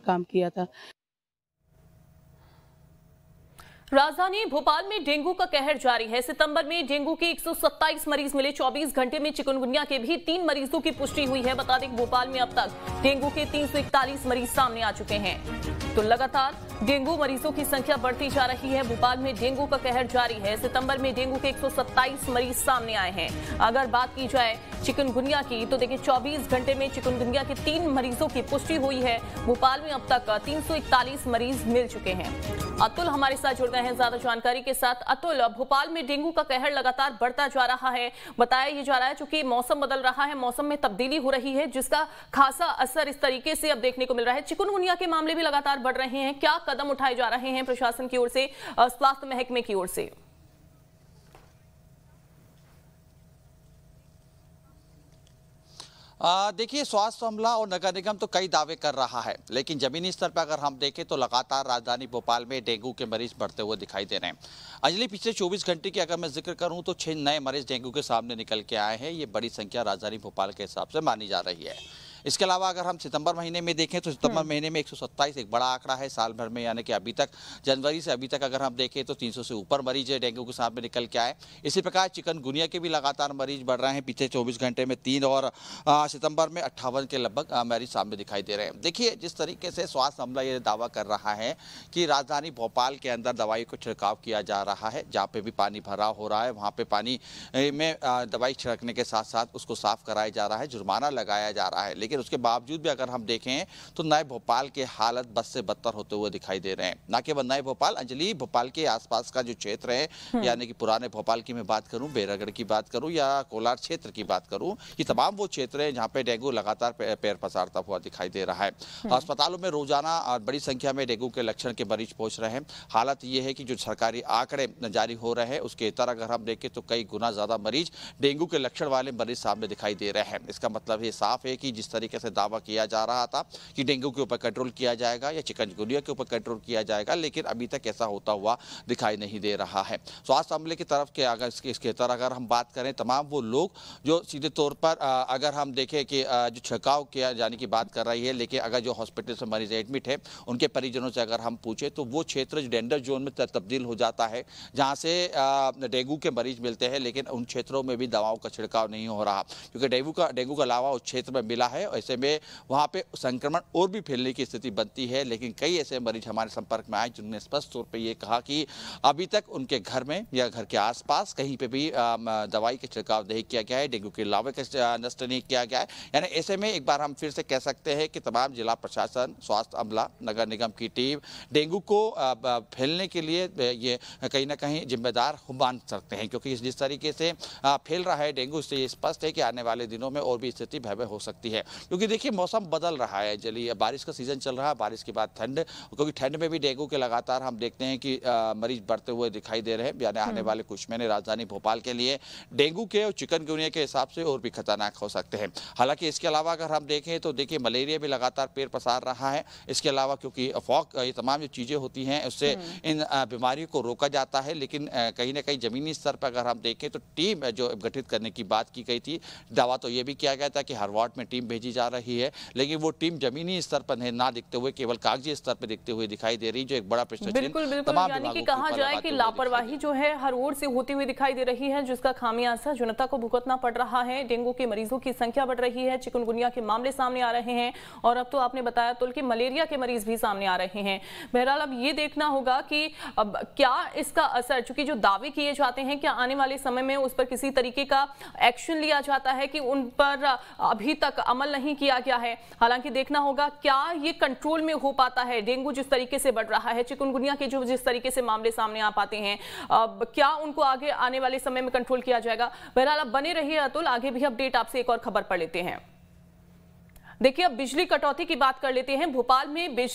काम किया था राजधानी भोपाल में डेंगू का कहर जारी है सितंबर में डेंगू के 127 मरीज मिले 24 घंटे में चिकनगुनिया के भी तीन मरीजों की पुष्टि हुई है बता दें भोपाल में अब तक डेंगू के 341 मरीज सामने आ चुके हैं तो लगातार डेंगू मरीजों की संख्या बढ़ती जा रही है भोपाल में डेंगू का कहर जारी है सितंबर में डेंगू के 127 मरीज सामने आए हैं अगर बात की जाए चिकनगुनिया की तो देखिए 24 घंटे में चिकनगुनिया के तीन मरीजों की पुष्टि हुई है भोपाल में अब तक 341 मरीज मिल चुके हैं अतुल हमारे साथ जुड़ गए रहे हैं ज्यादा जानकारी के साथ अतुल भोपाल में डेंगू का कहर लगातार बढ़ता जा रहा है बताया ये जा रहा है चूंकि मौसम बदल रहा है मौसम में तब्दीली हो रही है जिसका खासा असर इस तरीके से अब देखने को मिल रहा है चिकनगुनिया के मामले भी लगातार बढ़ रहे हैं क्या कदम उठाए जा रहे हैं प्रशासन की ओर से स्वास्थ्य महकमे की ओर से देखिए स्वास्थ्य अमला और नगर निगम तो कई दावे कर रहा है लेकिन जमीनी स्तर पर अगर हम देखें तो लगातार राजधानी भोपाल में डेंगू के मरीज बढ़ते हुए दिखाई दे रहे हैं अंजलि पिछले 24 घंटे की अगर मैं जिक्र करूं तो छह नए मरीज डेंगू के सामने निकल के आए हैं ये बड़ी संख्या राजधानी भोपाल के हिसाब से मानी जा रही है इसके अलावा अगर हम सितंबर महीने में देखें तो सितंबर हम्म। महीने में एक एक बड़ा आंकड़ा है साल भर में यानी कि अभी तक जनवरी से अभी तक अगर हम देखें तो तीन से ऊपर मरीज डेंगू के साथ में निकल के आए इसी प्रकार चिकनगुनिया के भी लगातार मरीज बढ़ रहे हैं पिछले चौबीस घंटे में तीन और सितंबर में अट्ठावन के लगभग मरीज सामने दिखाई दे रहे हैं देखिए जिस तरीके से स्वास्थ्य अमला ये दावा कर रहा है कि राजधानी भोपाल के अंदर दवाई को छिड़काव किया जा रहा है जहाँ पे भी पानी भराव हो रहा है वहाँ पे पानी में दवाई छिड़कने के साथ साथ उसको साफ कराया जा रहा है जुर्माना लगाया जा रहा है लेकिन लेकिन उसके बावजूद भी अगर हम देखें तो नए भोपाल के हालत बस से बदतर होते हुए दिखाई दे रहे हैं ना केवल नए भोपाल अंजलि भोपाल के आसपास का जो क्षेत्र है हम्म। यानी कि पुराने भोपाल की मैं बात करूं बेरागढ़ की बात करूं या कोलार क्षेत्र की बात करूं ये तमाम वो क्षेत्र है जहाँ पे डेंगू लगातार पैर पसारता हुआ दिखाई दे रहा है हम्म। अस्पतालों में रोजाना और बड़ी संख्या में डेंगू के लक्षण के मरीज पहुंच रहे हैं हालत ये है कि जो सरकारी आंकड़े जारी हो रहे हैं उसके इतर अगर हम देखें तो कई गुना ज्यादा मरीज डेंगू के लक्षण वाले मरीज सामने दिखाई दे रहे हैं इसका मतलब ये साफ है कि जिस तरीके से दावा किया जा रहा था कि डेंगू के ऊपर कंट्रोल किया जाएगा या चिकनगुनिया के ऊपर कंट्रोल किया जाएगा लेकिन अभी तक ऐसा होता हुआ दिखाई नहीं दे रहा है स्वास्थ्य अमले की तरफ के अगर इसके इसके तरह अगर हम बात करें तमाम वो लोग जो सीधे तौर पर अगर हम देखें कि जो छिड़काव किया जाने की बात कर रही है लेकिन अगर जो हॉस्पिटल से मरीज एडमिट है उनके परिजनों से अगर हम पूछें तो वो क्षेत्र डेंडर जोन में तब्दील हो जाता है जहाँ से डेंगू के मरीज मिलते हैं लेकिन उन क्षेत्रों में भी दवाओं का छिड़काव नहीं हो रहा क्योंकि डेंगू का डेंगू का लावा उस क्षेत्र में मिला है ऐसे में वहाँ पे संक्रमण और भी फैलने की स्थिति बनती है लेकिन कई ऐसे मरीज हमारे संपर्क में आए जिन्होंने स्पष्ट तौर पर यह कहा कि अभी तक उनके घर में या घर के आसपास कहीं पर भी दवाई का छिड़काव नहीं किया गया है डेंगू के लावे का नष्ट नहीं किया गया है यानी ऐसे में एक बार हम फिर से कह सकते हैं कि तमाम जिला प्रशासन स्वास्थ्य अमला नगर निगम की टीम डेंगू को फैलने के लिए ये कहीं ना कहीं जिम्मेदार मान सकते हैं क्योंकि जिस तरीके से फैल रहा है डेंगू से ये स्पष्ट है कि आने वाले दिनों में और भी स्थिति भयभय हो सकती है क्योंकि देखिए मौसम बदल रहा है चलिए बारिश का सीज़न चल रहा है बारिश के बाद ठंड क्योंकि ठंड में भी डेंगू के लगातार हम देखते हैं कि मरीज बढ़ते हुए दिखाई दे रहे हैं यानी आने हम्म। वाले कुछ महीने राजधानी भोपाल के लिए डेंगू के और चिकनगुनिया के हिसाब से और भी खतरनाक हो सकते हैं हालांकि इसके अलावा अगर हम देखें तो देखिए मलेरिया भी लगातार पेड़ पसार रहा है इसके अलावा क्योंकि फॉक ये तमाम जो चीज़ें होती हैं उससे हम्म। इन बीमारियों को रोका जाता है लेकिन कहीं ना कहीं ज़मीनी स्तर पर अगर हम देखें तो टीम जो गठित करने की बात की गई थी दावा तो ये भी किया गया था कि हर वार्ड में टीम भेजी की जा रही है लेकिन वो टीम जमीनी स्तर पर ना दिखते हुए केवल कागजी स्तर पर दिखते हुए दिखाई दे रही जो एक बड़ा प्रश्न बिल्कुल कहा जाए की लापरवाही जो है हर ओर से होती हुई दिखाई दे रही है जिसका खामियाजा जनता को भुगतना पड़ रहा है डेंगू के मरीजों की संख्या बढ़ रही है चिकनगुनिया के मामले सामने आ रहे हैं और अब तो आपने बताया तो कि मलेरिया के मरीज भी सामने आ रहे हैं बहरहाल अब ये देखना होगा कि अब क्या इसका असर चूंकि जो दावे किए जाते हैं क्या आने वाले समय में उस पर किसी तरीके का एक्शन लिया जाता है कि उन पर अभी तक अमल नहीं नहीं किया गया है हालांकि देखना होगा क्या ये कंट्रोल में हो पाता है डेंगू जिस तरीके से बढ़ रहा है चिकनगुनिया के जो जिस तरीके से मामले सामने आ पाते हैं अब क्या उनको आगे आने वाले समय में कंट्रोल किया जाएगा बहरहाल आप बने रहिए अतुल आगे भी अपडेट आपसे एक और खबर पढ़ लेते हैं देखिए अब बिजली कटौती की बात कर लेते हैं भोपाल में बिजली